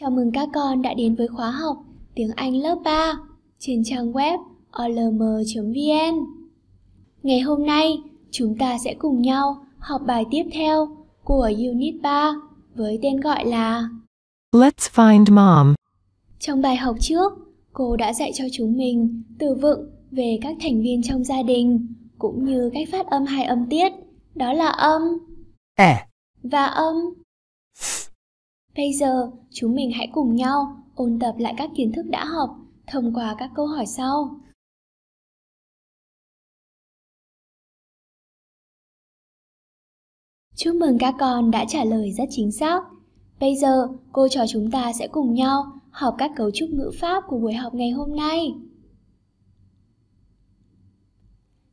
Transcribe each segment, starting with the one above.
Chào mừng các con đã đến với khóa học tiếng Anh lớp 3 trên trang web olm.vn. Ngày hôm nay, chúng ta sẽ cùng nhau học bài tiếp theo của Unit 3 với tên gọi là Let's Find Mom. Trong bài học trước, cô đã dạy cho chúng mình từ vựng về các thành viên trong gia đình cũng như cách phát âm hai âm tiết, đó là âm e và âm Bây giờ, chúng mình hãy cùng nhau ôn tập lại các kiến thức đã học thông qua các câu hỏi sau. Chúc mừng các con đã trả lời rất chính xác. Bây giờ, cô trò chúng ta sẽ cùng nhau học các cấu trúc ngữ pháp của buổi học ngày hôm nay.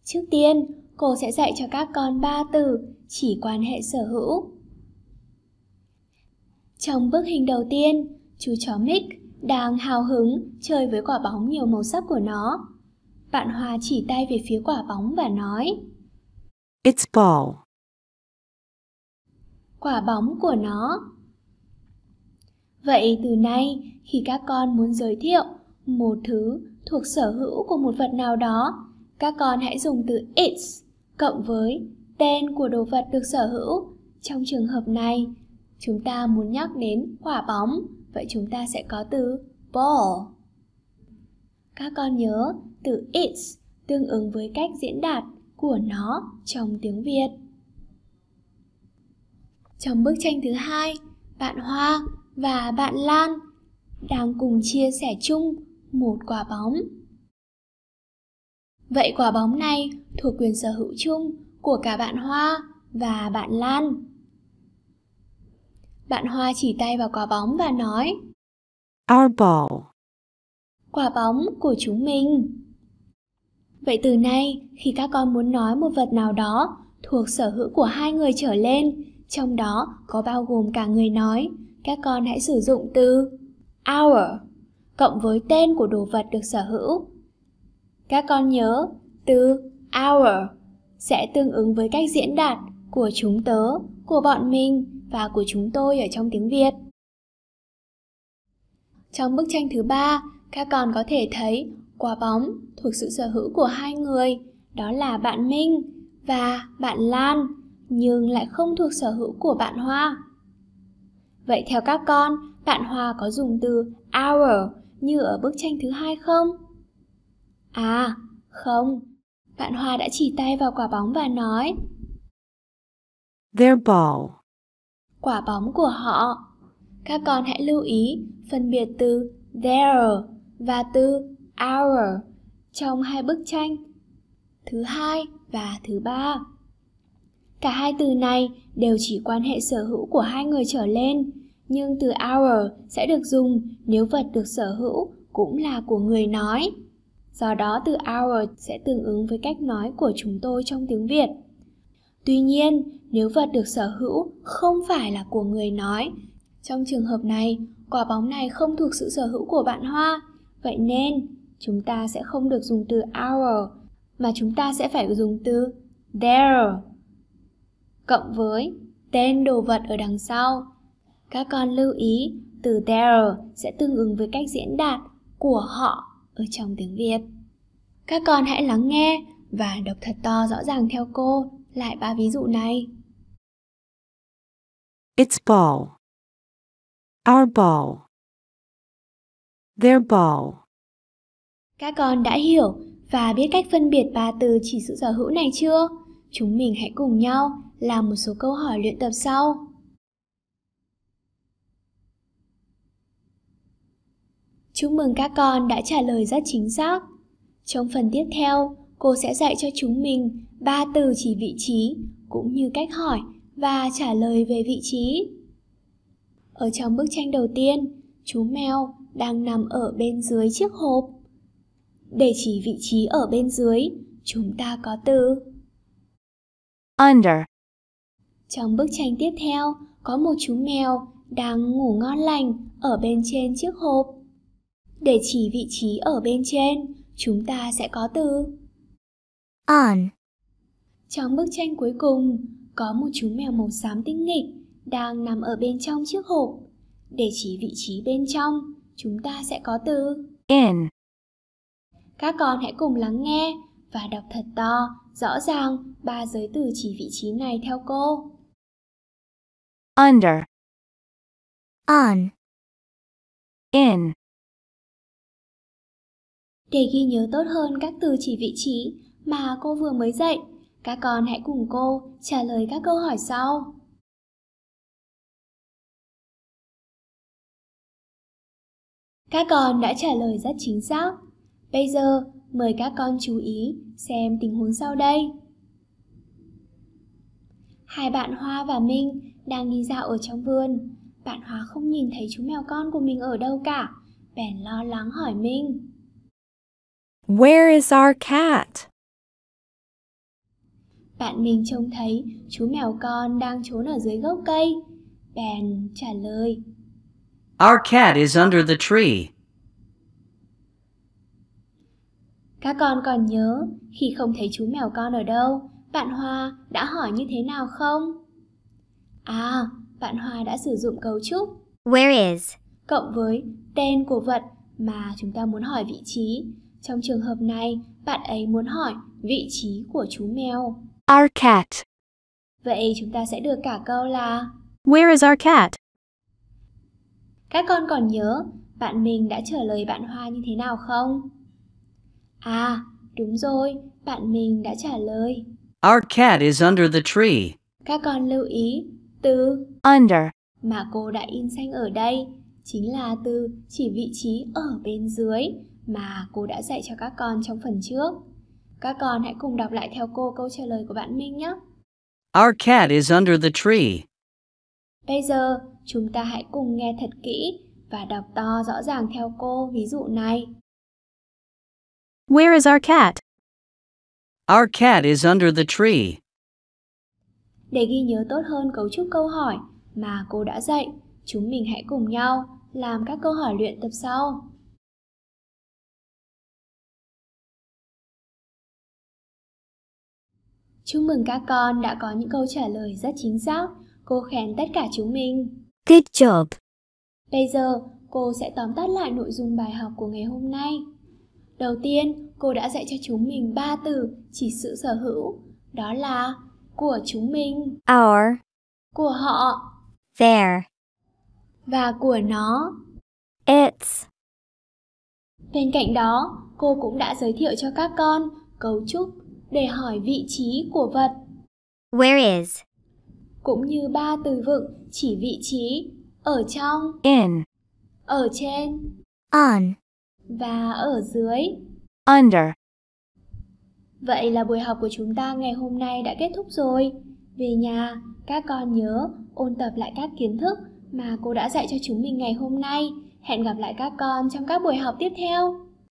Trước tiên, cô sẽ dạy cho các con ba từ chỉ quan hệ sở hữu. Trong bức hình đầu tiên, chú chó Mick đang hào hứng chơi với quả bóng nhiều màu sắc của nó. Bạn Hòa chỉ tay về phía quả bóng và nói It's ball. Quả bóng của nó. Vậy từ nay, khi các con muốn giới thiệu một thứ thuộc sở hữu của một vật nào đó, các con hãy dùng từ it's cộng với tên của đồ vật được sở hữu. Trong trường hợp này, chúng ta muốn nhắc đến quả bóng, vậy chúng ta sẽ có từ ball. Các con nhớ từ its tương ứng với cách diễn đạt của nó trong tiếng Việt. Trong bức tranh thứ hai, bạn Hoa và bạn Lan đang cùng chia sẻ chung một quả bóng. Vậy quả bóng này thuộc quyền sở hữu chung của cả bạn Hoa và bạn Lan. Bạn Hoa chỉ tay vào quả bóng và nói Our ball Quả bóng của chúng mình Vậy từ nay, khi các con muốn nói một vật nào đó thuộc sở hữu của hai người trở lên, trong đó có bao gồm cả người nói, các con hãy sử dụng từ our cộng với tên của đồ vật được sở hữu. Các con nhớ, từ our sẽ tương ứng với cách diễn đạt của chúng tớ, của bọn mình và của chúng tôi ở trong tiếng Việt. Trong bức tranh thứ ba, các con có thể thấy quả bóng thuộc sự sở hữu của hai người, đó là bạn Minh và bạn Lan, nhưng lại không thuộc sở hữu của bạn Hoa. Vậy theo các con, bạn Hoa có dùng từ our như ở bức tranh thứ hai không? À, không. Bạn Hoa đã chỉ tay vào quả bóng và nói Their ball quả bóng của họ các con hãy lưu ý phân biệt từ there và từ our trong hai bức tranh thứ hai và thứ ba cả hai từ này đều chỉ quan hệ sở hữu của hai người trở lên nhưng từ our sẽ được dùng nếu vật được sở hữu cũng là của người nói do đó từ our sẽ tương ứng với cách nói của chúng tôi trong tiếng việt Tuy nhiên, nếu vật được sở hữu không phải là của người nói, trong trường hợp này, quả bóng này không thuộc sự sở hữu của bạn Hoa, vậy nên chúng ta sẽ không được dùng từ our mà chúng ta sẽ phải dùng từ their cộng với tên đồ vật ở đằng sau. Các con lưu ý từ their sẽ tương ứng với cách diễn đạt của họ ở trong tiếng Việt. Các con hãy lắng nghe và đọc thật to rõ ràng theo cô lại ba ví dụ này. Its ball. Our ball. Their ball. Các con đã hiểu và biết cách phân biệt ba từ chỉ sự sở hữu này chưa? Chúng mình hãy cùng nhau làm một số câu hỏi luyện tập sau. Chúc mừng các con đã trả lời rất chính xác. Trong phần tiếp theo, cô sẽ dạy cho chúng mình ba từ chỉ vị trí cũng như cách hỏi và trả lời về vị trí. Ở trong bức tranh đầu tiên, chú mèo đang nằm ở bên dưới chiếc hộp. Để chỉ vị trí ở bên dưới, chúng ta có từ under. Trong bức tranh tiếp theo, có một chú mèo đang ngủ ngon lành ở bên trên chiếc hộp. Để chỉ vị trí ở bên trên, chúng ta sẽ có từ on. Trong bức tranh cuối cùng, có một chú mèo màu xám tinh nghịch đang nằm ở bên trong chiếc hộp. Để chỉ vị trí bên trong, chúng ta sẽ có từ in. Các con hãy cùng lắng nghe và đọc thật to, rõ ràng ba giới từ chỉ vị trí này theo cô. Under On In Để ghi nhớ tốt hơn các từ chỉ vị trí, mà cô vừa mới dạy. Các con hãy cùng cô trả lời các câu hỏi sau. Các con đã trả lời rất chính xác. Bây giờ mời các con chú ý xem tình huống sau đây. Hai bạn Hoa và Minh đang đi dạo ở trong vườn. Bạn Hoa không nhìn thấy chú mèo con của mình ở đâu cả, bèn lo lắng hỏi Minh. Where is our cat? bạn mình trông thấy chú mèo con đang trốn ở dưới gốc cây. Bèn trả lời. Our cat is under the tree. Các con còn nhớ khi không thấy chú mèo con ở đâu, bạn Hoa đã hỏi như thế nào không? À, bạn Hoa đã sử dụng cấu trúc Where is cộng với tên của vật mà chúng ta muốn hỏi vị trí. Trong trường hợp này, bạn ấy muốn hỏi vị trí của chú mèo. Our cat. Vậy chúng ta sẽ được cả câu là Where is our cat? Các con còn nhớ bạn mình đã trả lời bạn Hoa như thế nào không? À, đúng rồi, bạn mình đã trả lời. Our cat is under the tree. Các con lưu ý từ under mà cô đã in xanh ở đây chính là từ chỉ vị trí ở bên dưới mà cô đã dạy cho các con trong phần trước. Các con hãy cùng đọc lại theo cô câu trả lời của bạn Minh nhé. Our cat is under the tree. Bây giờ, chúng ta hãy cùng nghe thật kỹ và đọc to rõ ràng theo cô ví dụ này. Where is our cat? Our cat is under the tree. Để ghi nhớ tốt hơn cấu trúc câu hỏi mà cô đã dạy, chúng mình hãy cùng nhau làm các câu hỏi luyện tập sau. Chúc mừng các con đã có những câu trả lời rất chính xác. Cô khen tất cả chúng mình. Good job. Bây giờ, cô sẽ tóm tắt lại nội dung bài học của ngày hôm nay. Đầu tiên, cô đã dạy cho chúng mình ba từ chỉ sự sở hữu, đó là của chúng mình, our, của họ, their và của nó, its. Bên cạnh đó, cô cũng đã giới thiệu cho các con cấu trúc để hỏi vị trí của vật. Where is? Cũng như ba từ vựng chỉ vị trí ở trong, in, ở trên, on và ở dưới, under. Vậy là buổi học của chúng ta ngày hôm nay đã kết thúc rồi. Về nhà, các con nhớ ôn tập lại các kiến thức mà cô đã dạy cho chúng mình ngày hôm nay. Hẹn gặp lại các con trong các buổi học tiếp theo.